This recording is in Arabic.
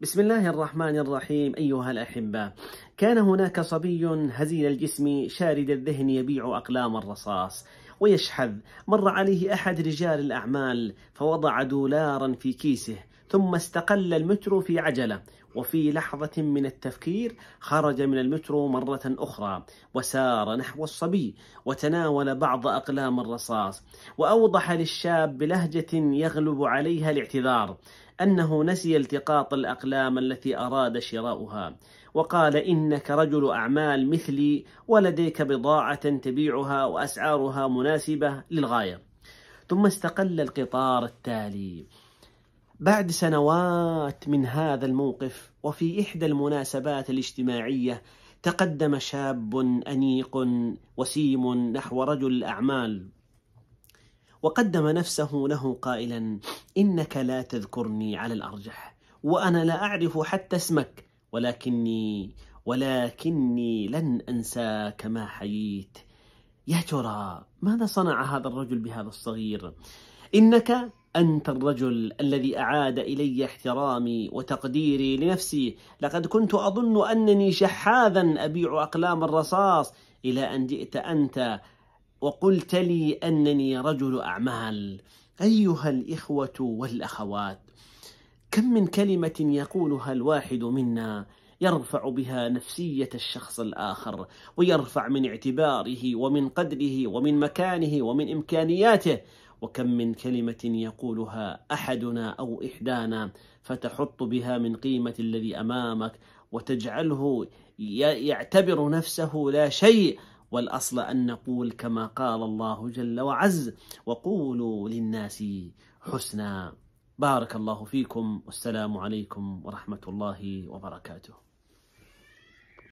بسم الله الرحمن الرحيم أيها الأحبة كان هناك صبي هزيل الجسم شارد الذهن يبيع أقلام الرصاص ويشحذ مر عليه أحد رجال الأعمال فوضع دولارا في كيسه ثم استقل المترو في عجلة وفي لحظة من التفكير خرج من المترو مرة أخرى وسار نحو الصبي وتناول بعض أقلام الرصاص وأوضح للشاب بلهجة يغلب عليها الاعتذار أنه نسي التقاط الأقلام التي أراد شراؤها وقال إنك رجل أعمال مثلي ولديك بضاعة تبيعها وأسعارها مناسبة للغاية ثم استقل القطار التالي بعد سنوات من هذا الموقف وفي إحدى المناسبات الاجتماعية تقدم شاب أنيق وسيم نحو رجل أعمال وقدم نفسه له قائلا إنك لا تذكرني على الأرجح وأنا لا أعرف حتى اسمك ولكني ولكني لن أنساك ما حييت يا ترى ماذا صنع هذا الرجل بهذا الصغير إنك أنت الرجل الذي أعاد إلي احترامي وتقديري لنفسي لقد كنت أظن أنني شحاذا أبيع أقلام الرصاص إلى أن جئت أنت وقلت لي أنني رجل أعمال أيها الإخوة والأخوات كم من كلمة يقولها الواحد منا يرفع بها نفسية الشخص الآخر ويرفع من اعتباره ومن قدره ومن مكانه ومن إمكانياته وكم من كلمة يقولها أحدنا أو إحدانا فتحط بها من قيمة الذي أمامك وتجعله يعتبر نفسه لا شيء والأصل أن نقول كما قال الله جل وعز وقولوا للناس حسنا بارك الله فيكم والسلام عليكم ورحمة الله وبركاته